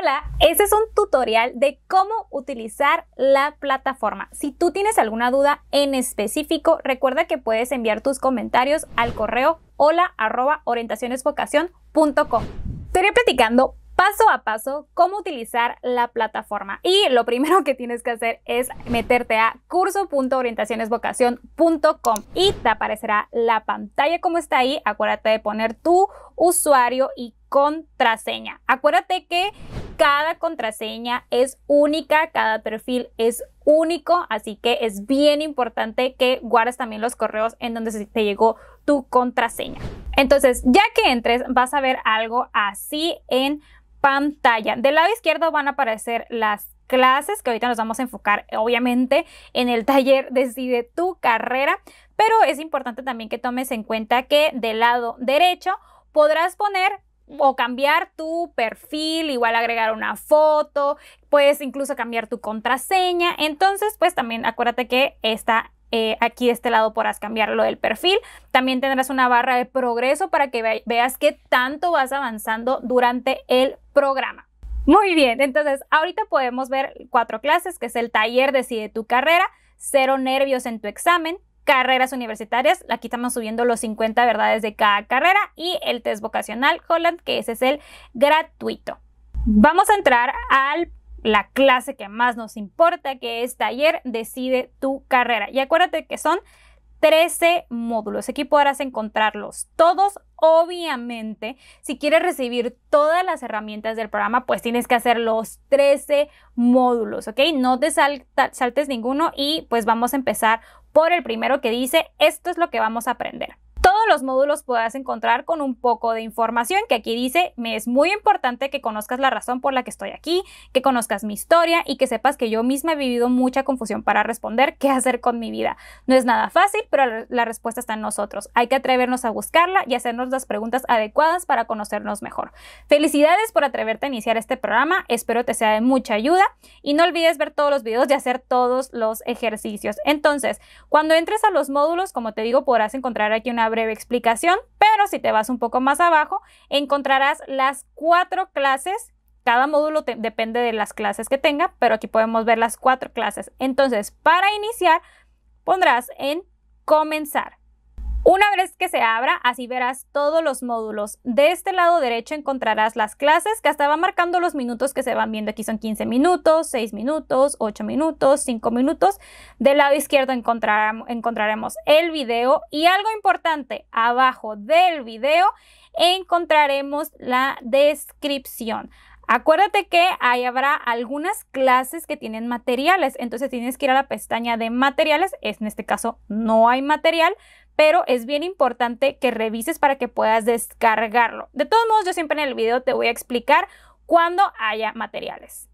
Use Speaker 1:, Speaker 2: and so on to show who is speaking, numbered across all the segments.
Speaker 1: Hola, este es un tutorial de cómo utilizar la plataforma. Si tú tienes alguna duda en específico, recuerda que puedes enviar tus comentarios al correo hola arroba Te iré platicando paso a paso cómo utilizar la plataforma. Y lo primero que tienes que hacer es meterte a curso.orientacionesvocación.com y te aparecerá la pantalla como está ahí. Acuérdate de poner tu usuario y contraseña. Acuérdate que cada contraseña es única, cada perfil es único, así que es bien importante que guardes también los correos en donde te llegó tu contraseña. Entonces, ya que entres, vas a ver algo así en pantalla. Del lado izquierdo van a aparecer las clases que ahorita nos vamos a enfocar obviamente en el taller Decide tu carrera, pero es importante también que tomes en cuenta que del lado derecho podrás poner o cambiar tu perfil, igual agregar una foto, puedes incluso cambiar tu contraseña. Entonces, pues también acuérdate que está eh, aquí de este lado podrás cambiar lo del perfil. También tendrás una barra de progreso para que veas qué tanto vas avanzando durante el programa. Muy bien, entonces ahorita podemos ver cuatro clases, que es el taller Decide tu carrera, cero nervios en tu examen, carreras universitarias. Aquí estamos subiendo los 50 verdades de cada carrera y el test vocacional Holland, que ese es el gratuito. Vamos a entrar a la clase que más nos importa, que es taller Decide tu carrera. Y acuérdate que son 13 módulos. Aquí podrás encontrarlos todos. Obviamente, si quieres recibir todas las herramientas del programa, pues tienes que hacer los 13 módulos, ¿ok? No te saltes ninguno y pues vamos a empezar por el primero que dice, esto es lo que vamos a aprender los módulos puedas encontrar con un poco de información que aquí dice, me es muy importante que conozcas la razón por la que estoy aquí, que conozcas mi historia y que sepas que yo misma he vivido mucha confusión para responder qué hacer con mi vida. No es nada fácil, pero la respuesta está en nosotros. Hay que atrevernos a buscarla y hacernos las preguntas adecuadas para conocernos mejor. Felicidades por atreverte a iniciar este programa, espero te sea de mucha ayuda y no olvides ver todos los videos y hacer todos los ejercicios. Entonces, cuando entres a los módulos, como te digo, podrás encontrar aquí una breve explicación, pero si te vas un poco más abajo, encontrarás las cuatro clases. Cada módulo depende de las clases que tenga, pero aquí podemos ver las cuatro clases. Entonces, para iniciar, pondrás en comenzar. Una vez que se abra, así verás todos los módulos. De este lado derecho encontrarás las clases que hasta van marcando los minutos que se van viendo. Aquí son 15 minutos, 6 minutos, 8 minutos, 5 minutos. Del lado izquierdo encontraremos el video y algo importante, abajo del video encontraremos la descripción. Acuérdate que ahí habrá algunas clases que tienen materiales, entonces tienes que ir a la pestaña de materiales, en este caso no hay material, pero es bien importante que revises para que puedas descargarlo. De todos modos, yo siempre en el video te voy a explicar cuando haya materiales.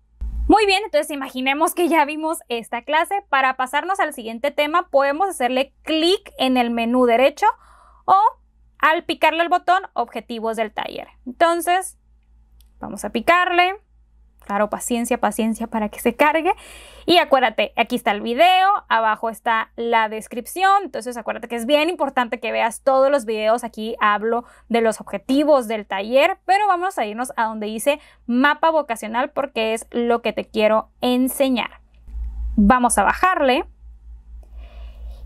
Speaker 1: Muy bien, entonces imaginemos que ya vimos esta clase. Para pasarnos al siguiente tema, podemos hacerle clic en el menú derecho o al picarle el botón objetivos del taller. Entonces, vamos a picarle. Claro, paciencia, paciencia para que se cargue. Y acuérdate, aquí está el video, abajo está la descripción. Entonces acuérdate que es bien importante que veas todos los videos. Aquí hablo de los objetivos del taller, pero vamos a irnos a donde dice mapa vocacional porque es lo que te quiero enseñar. Vamos a bajarle.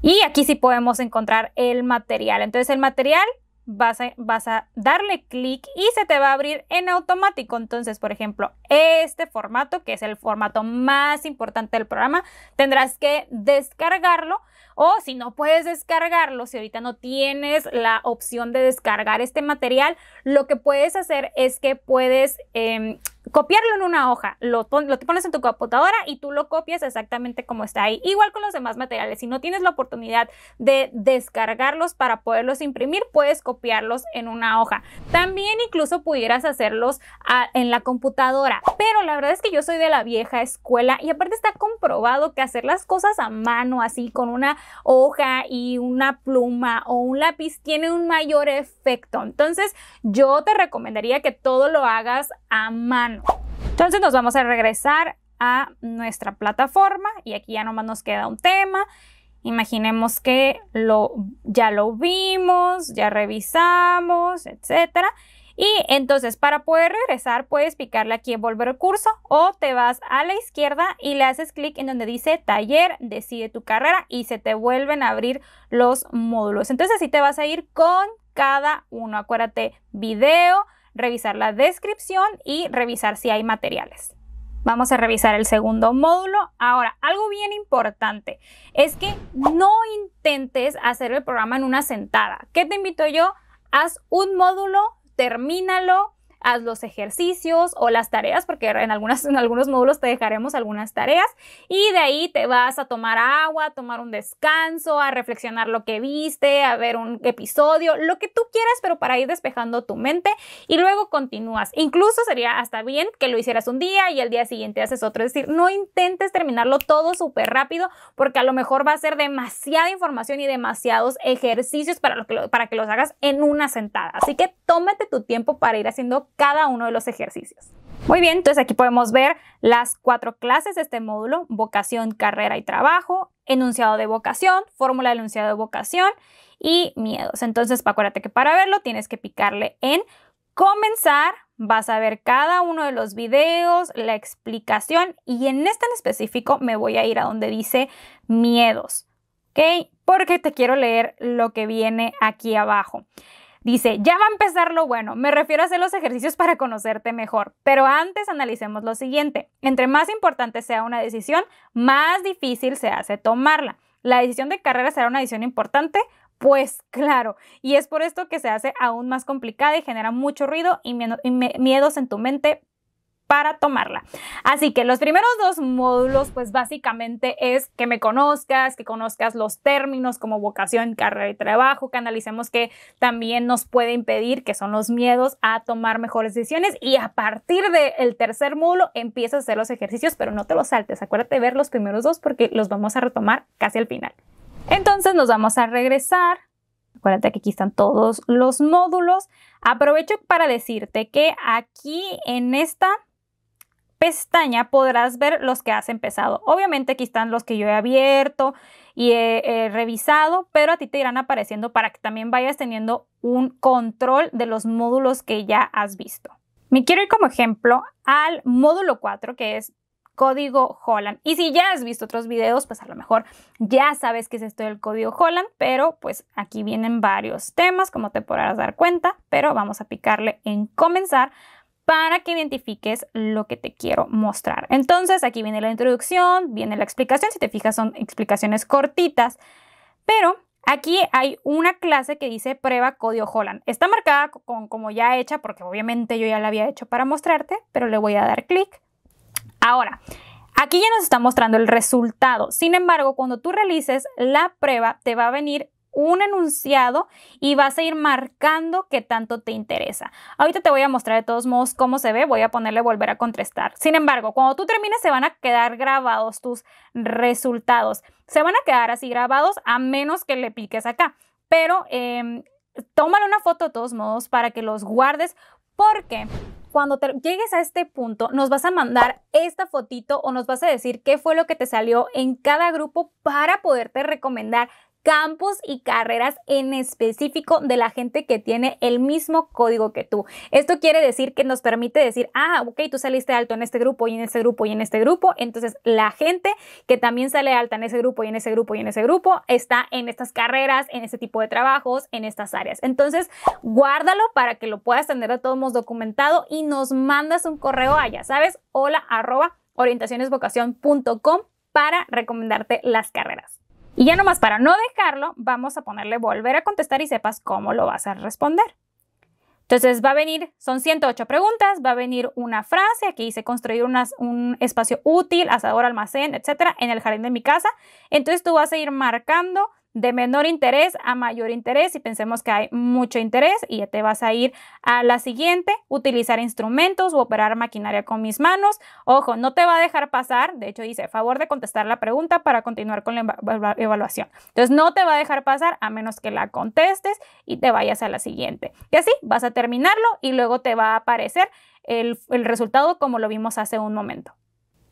Speaker 1: Y aquí sí podemos encontrar el material. Entonces el material vas a, darle clic y se te va a abrir en automático. Entonces, por ejemplo, este formato, que es el formato más importante del programa, tendrás que descargarlo o si no puedes descargarlo, si ahorita no tienes la opción de descargar este material, lo que puedes hacer es que puedes... Em, copiarlo en una hoja, lo, pones en tu computadora y tú lo copias exactamente como está ahí. Igual con los demás materiales, si no tienes la oportunidad de descargarlos para poderlos imprimir, puedes copiarlos en una hoja. También incluso pudieras hacerlos ah, en la computadora, pero la verdad es que yo soy de la vieja escuela y aparte está comprobado que hacer las cosas a mano, así con una hoja y una pluma o un lápiz, tiene un mayor efecto. Entonces yo te recomendaría que todo lo hagas a mano. Entonces nos vamos a regresar a nuestra plataforma y aquí ya nomás nos queda un tema. Imaginemos que ya lo vimos, ya revisamos, etcétera. Y entonces para poder regresar puedes picarle aquí en volver curso o te vas a la izquierda y le haces clic en donde dice taller, decide tu carrera y se te vuelven a abrir los módulos. Entonces así te vas a ir con cada uno. Acuérdate, video, revisar la descripción y revisar si hay materiales. Vamos a revisar el segundo módulo. Ahora, algo bien importante es que no intentes hacer el programa en una sentada. ¿Qué te invito yo? Haz un módulo, termínalo, haz los ejercicios o las tareas, porque en, algunas, en algunos módulos te dejaremos algunas tareas, y de ahí te vas a tomar agua, a tomar un descanso, a reflexionar lo que viste, a ver un episodio, lo que tú quieras, pero para ir despejando tu mente y luego continúas. Incluso sería hasta bien que lo hicieras un día y el día siguiente haces otro, es decir, no intentes terminarlo todo súper rápido, porque a lo mejor va a ser demasiada información y demasiados ejercicios para, lo que, para que los hagas en una sentada. Así que tómate tu tiempo para ir haciendo cada uno de los ejercicios. Muy bien, entonces aquí podemos ver las cuatro clases de este módulo, vocación, carrera y trabajo, enunciado de vocación, fórmula de enunciado de vocación y miedos. Entonces, acuérdate que para verlo tienes que picarle en comenzar, vas a ver cada uno de los videos, la explicación y en este en específico me voy a ir a donde dice miedos, ¿ok? Porque te quiero leer lo que viene aquí abajo. Dice, ya va a empezar lo bueno, me refiero a hacer los ejercicios para conocerte mejor, pero antes analicemos lo siguiente, entre más importante sea una decisión, más difícil se hace tomarla. La decisión de carrera será una decisión importante, pues claro, y es por esto que se hace aún más complicada y genera mucho ruido y miedos en tu mente para tomarla. Así que los primeros dos módulos, pues básicamente es que me conozcas, que conozcas los términos como vocación, carrera y trabajo, que analicemos que también nos puede impedir, que son los miedos a tomar mejores decisiones. Y a partir del tercer módulo empiezas a hacer los ejercicios, pero no te los saltes. Acuérdate de ver los primeros dos porque los vamos a retomar casi al final. Entonces nos vamos a regresar Acuérdate que aquí están todos los módulos. Aprovecho para decirte que aquí en esta pestaña podrás ver los que has empezado. Obviamente aquí están los que yo he abierto y he, revisado, pero a ti te irán apareciendo para que también vayas teniendo un control de los módulos que ya has visto. Me quiero ir como ejemplo al módulo 4 que es código Holland. Y si ya has visto otros videos, pues a lo mejor ya sabes que es esto del código Holland, pero pues aquí vienen varios temas, como te podrás dar cuenta, pero vamos a picarle en comenzar para que identifiques lo que te quiero mostrar. Entonces, aquí viene la introducción, viene la explicación. Si te fijas, son explicaciones cortitas, pero Aquí hay una clase que dice prueba Código Holland. Está marcada con, como ya hecha, porque obviamente yo ya la había hecho para mostrarte, pero le voy a dar clic. Ahora, aquí ya nos está mostrando el resultado. Sin embargo, cuando tú realices la prueba, te va a venir un enunciado y vas a ir marcando qué tanto te interesa. Ahorita te voy a mostrar de todos modos cómo se ve, voy a ponerle volver a contestar. Sin embargo, cuando tú termines se van a quedar grabados tus resultados. Se van a quedar así grabados a menos que le piques acá, pero em, tómale una foto de todos modos para que los guardes porque cuando te llegues a este punto, nos vas a mandar esta fotito o nos vas a decir qué fue lo que te salió en cada grupo para poderte recomendar campos y carreras en específico de la gente que tiene el mismo código que tú. Esto quiere decir que nos permite decir, ah, ok, tú saliste alto en este grupo y en este grupo y en este grupo. Entonces la gente que también sale alta en ese grupo y en ese grupo y en ese grupo está en estas carreras, en este tipo de trabajos, en estas áreas. Entonces guárdalo para que lo puedas tener a todos modos documentado y nos mandas un correo allá, ¿sabes? Hola arroba orientacionesvocación.com para recomendarte las carreras. Y ya nomás para no dejarlo, vamos a ponerle volver a contestar y sepas cómo lo vas a responder. Entonces va a venir, son 108 preguntas, va a venir una frase, aquí dice construir un espacio útil, asador, almacén, etcétera, en el jardín de mi casa. Entonces tú vas a ir marcando de menor interés a mayor interés y pensemos que hay mucho interés y ya te vas a ir a la siguiente, utilizar instrumentos o operar maquinaria con mis manos. Ojo, no te va a dejar pasar, de hecho dice, favor de contestar la pregunta para continuar con la evaluación. Entonces no te va a dejar pasar a menos que la contestes y te vayas a la siguiente. Y así vas a terminarlo y luego te va a aparecer el, el resultado como lo vimos hace un momento.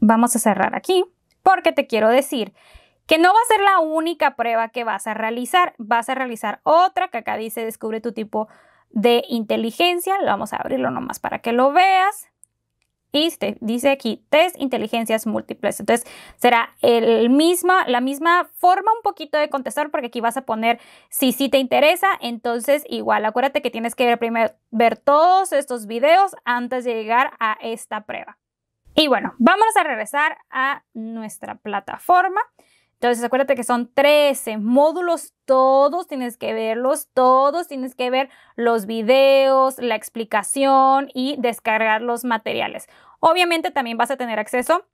Speaker 1: Vamos a cerrar aquí porque te quiero decir que no va a ser la única prueba que vas a realizar. Vas a realizar otra que acá dice descubre tu tipo de inteligencia. Vamos a abrirlo nomás para que lo veas. Y este, dice aquí test inteligencias múltiples. Entonces será el la misma forma un poquito de contestar porque aquí vas a poner si sí te interesa. Entonces igual acuérdate que tienes que ver primero ver todos estos videos antes de llegar a esta prueba. Y bueno, vamos a regresar a nuestra plataforma. Entonces, acuérdate que son 13 módulos, todos tienes que verlos, todos tienes que ver los videos, la explicación y descargar los materiales. Obviamente también vas a tener acceso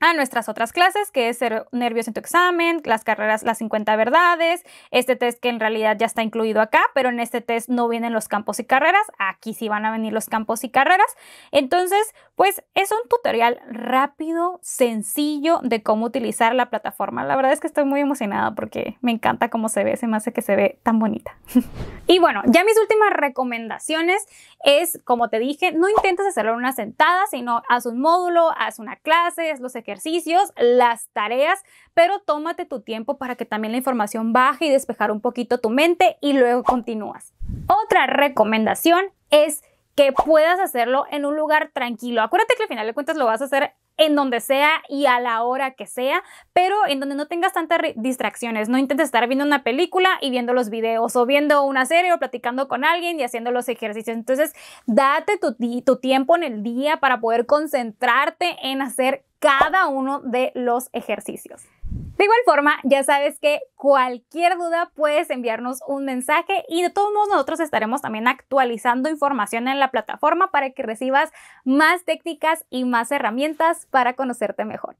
Speaker 1: a nuestras otras clases, que es ser nervios en tu examen, las carreras, las 50 verdades, este test que en realidad ya está incluido acá, pero en este test no vienen los campos y carreras, aquí sí van a venir los campos y carreras. Entonces, pues es un tutorial rápido, sencillo de cómo utilizar la plataforma. La verdad es que estoy muy emocionada porque me encanta cómo se ve, se me hace que se ve tan bonita. y bueno, ya mis últimas recomendaciones es, como te dije, no intentes hacerlo en una sentada, sino haz un módulo, haz una clase, haz los ejercicios, las tareas, pero tómate tu tiempo para que también la información baje y despejar un poquito tu mente y luego continúas. Otra recomendación es que puedas hacerlo en un lugar tranquilo. Acuérdate que al final de cuentas lo vas a hacer en donde sea y a la hora que sea, pero en donde no tengas tantas distracciones. No intentes estar viendo una película y viendo los videos o viendo una serie o platicando con alguien y haciendo los ejercicios. Entonces, date tu, tu tiempo en el día para poder concentrarte en hacer cada uno de los ejercicios. De igual forma, ya sabes que cualquier duda puedes enviarnos un mensaje y de todos modos nosotros estaremos también actualizando información en la plataforma para que recibas más técnicas y más herramientas para conocerte mejor.